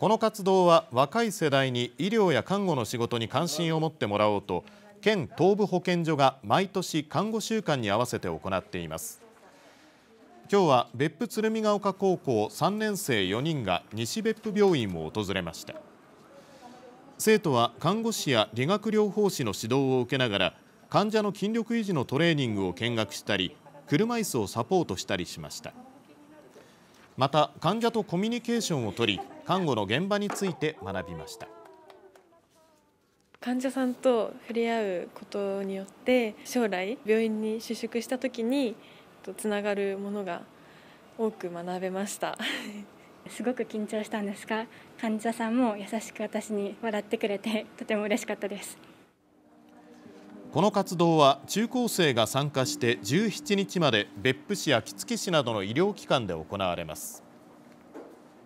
この活動は若い世代に医療や看護の仕事に関心を持ってもらおうと県東部保健所が毎年看護週間に合わせて行っています今日は別府鶴見ヶ丘高校3年生4人が西別府病院を訪れました生徒は看護師や理学療法士の指導を受けながら患者の筋力維持のトレーニングを見学したり車椅子をサポートしたりしました。また患者とコミュニケーションをとり看護の現場について学びました患者さんと触れ合うことによって将来病院に就職した時につながるものが多く学べました すごく緊張したんですが患者さんも優しく私に笑ってくれてとても嬉しかったですこの活動は中高生が参加して17日まで別府市や杵築市などの医療機関で行われます。